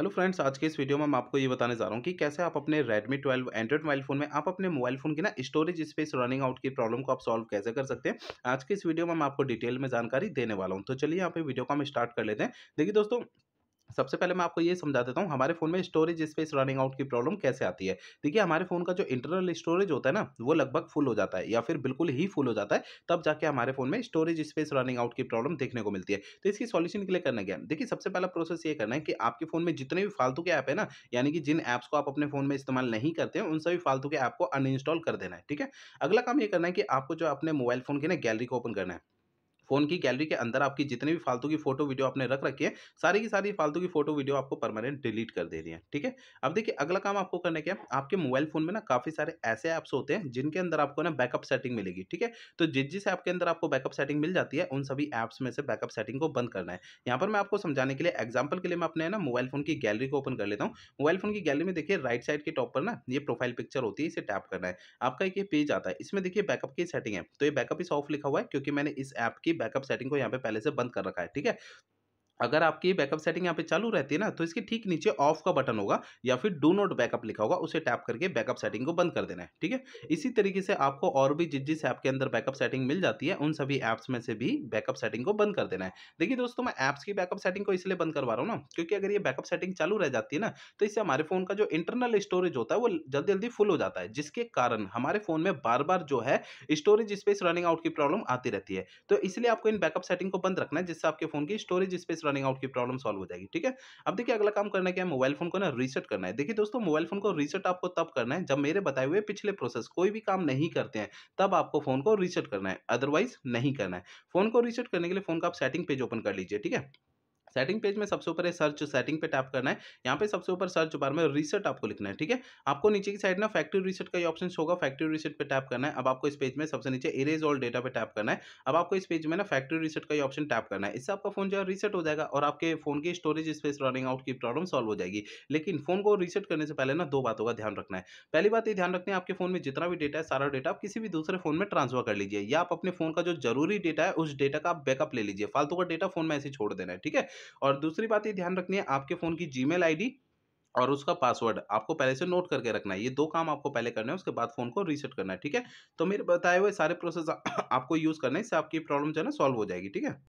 hello friends आज के इस वीडियो में मैं आपको ये बताने जा रहा हूँ कि कैसे आप अपने Redmi 12 एंड्रॉइड मोबाइल फोन में आप अपने मोबाइल फोन की ना स्टोरेज स्पेस रनिंग आउट की प्रॉब्लम को आप सॉल्व कैसे कर सकते हैं आज के इस वीडियो में मैं आपको डिटेल में जानकारी देने वाला हूँ तो चलिए यहाँ पे वीडियो को हम स्टार्ट कर लेते हैं देखिए दोस्तों सबसे पहले मैं आपको ये समझा देता हूँ हमारे फ़ोन में स्टोरेज स्पेस रनिंग आउट की प्रॉब्लम कैसे आती है देखिए हमारे फ़ोन का जो इंटरनल स्टोरेज होता है ना वो लगभग फुल हो जाता है या फिर बिल्कुल ही फुल हो जाता है तब जाके हमारे फ़ोन में स्टोरेज स्पेस रनिंग आउट की प्रॉब्लम देखने को मिलती है तो इसकी सॉल्यूशन के लिए करना क्या देखिए सबसे पहला प्रोसेस ये करना है कि आपके फ़ोन में जितने भी फालतू के ऐप है ना यानी कि जिन ऐप्स को आप अपने फ़ोन में इस्तेमाल नहीं करते हैं उन सभी फालतू के ऐप को अनइंस्टॉल कर देना है ठीक है अगला काम ये करना है कि आपको जो अपने मोबाइल फ़ोन के ना गैलरी को ओपन करना है फोन की गैलरी के अंदर आपकी जितनी भी फालतू की फोटो वीडियो आपने रख रखी है सारी की सारी फालतू की फोटो वीडियो आपको परमानेंट डिलीट कर रही है ठीक है अब देखिए अगला काम आपको करने के आपके मोबाइल फोन में ना काफी सारे ऐसे ऐप्स होते हैं जिनके अंदर आपको ना बैकअप सेटिंग मिलेगी ठीक है तो जिस जिस ऐप के अंदर आपको बैकअप सेटिंग मिल जाती है उन सभी ऐप्स में से बैकअप सेटिंग को बंद करना है यहाँ पर मैं आपको समझाने के लिए एग्जाम्पल के लिए मैं अपने ना मोबाइल फोन की गैलरी को ओपन कर लेता हूँ मोबाइल फोन की गैलरी में देखिए राइट साइड के टॉप पर ना ये प्रोफाइल पिक्चर होती है इसे टैप करना है आपका एक पेज आता है इसमें देखिए बैकअप की सेटिंग है तो ये बैकअप इस ऑफ लिखा हुआ है क्योंकि मैंने इस ऐप की बैकअप सेटिंग को यहाँ पे पहले से बंद कर रखा है ठीक है अगर आपकी बैकअप सेटिंग यहाँ पे चालू रहती है ना तो इसके ठीक नीचे ऑफ का बटन होगा या फिर डू नॉट बैकअप लिखा होगा उसे टैप करके बैकअप सेटिंग को बंद कर देना है ठीक है इसी तरीके से आपको और भी जिस जिस ऐप के अंदर बैकअप सेटिंग मिल जाती है उन सभी ऐप्स में से भी बैकअप सेटिंग को बंद कर देना है देखिए दोस्तों मैं ऐप्स की बैकअप सेटिंग को इसलिए बंद करवा रहा हूँ ना क्योंकि अगर ये बैकअप सेटिंग चालू रह जाती है ना तो इससे हमारे फोन का जो इंटरनल स्टोरेज होता है वो जल्दी जल्दी फुल हो जाता है जिसके कारण हमारे फोन में बार बार जो है स्टोरेज स्पेस रनिंग आउट की प्रॉब्लम आती रहती है तो इसलिए आपको इन बैकअप सेटिंग को बंद रखना है जिससे आपके फोन की स्टोरेज स्पेस रनिंग आउट की प्रॉब्लम सॉल्व हो जाएगी ठीक है अब देखिए अगला काम करना क्या है मोबाइल फोन को ना रीसेट करना है देखिए दोस्तों मोबाइल फोन को रीसेट आपको तब करना है जब मेरे बताए हुए पिछले प्रोसेस कोई भी काम नहीं करते हैं तब आपको फोन को रीसेट करना है अदरवाइज नहीं करना है फोन को रीसेट करने के लिए फोन का आप सेटिंग पेज ओपन कर लीजिए ठीक है सेटिंग पेज में सबसे ऊपर है सर्च सेटिंग पे टैप करना है यहाँ पे सबसे ऊपर सर्च बार में रिसेट आपको लिखना है ठीक है आपको नीचे की साइड ना फैक्ट्री रीसेट का ये ऑप्शन होगा फैक्ट्री रिसेट पे टैप करना है अब आपको इस पेज में सबसे नीचे इरेज ऑल डेटा पे टैप करना है अब आपको इस पेज में ना फैक्ट्री रिसेट का ये ऑप्शन टैप करना है इससे आपका फोन जो है रीसेट हो जाएगा और आपके फोन की स्टोरेज स्पेस रनिंग आउट की प्रॉब्लम सॉल्व हो जाएगी लेकिन फोन को रीसेट करने से पहले ना दो बातों का ध्यान रखना है पहली बात ये ध्यान रखना है आपके फोन में जितना भी डेटा है सारा डेटा आप किसी भी दूसरे फोन में ट्रांसफर कर लीजिए या आप अपने फोन का जो जरूरी डेटा है उस डेटा का आप बैकअप ले लीजिए फालतू का डेटा फोन में ऐसे छोड़ देना है ठीक है और दूसरी बात ये ध्यान रखनी है आपके फ़ोन की जी मेल और उसका पासवर्ड आपको पहले से नोट करके रखना है ये दो काम आपको पहले करना है उसके बाद फ़ोन को रीसेट करना है ठीक है तो मेरे बताए हुए सारे प्रोसेस आपको यूज़ करना है इससे आपकी प्रॉब्लम जो है ना सॉल्व हो जाएगी ठीक है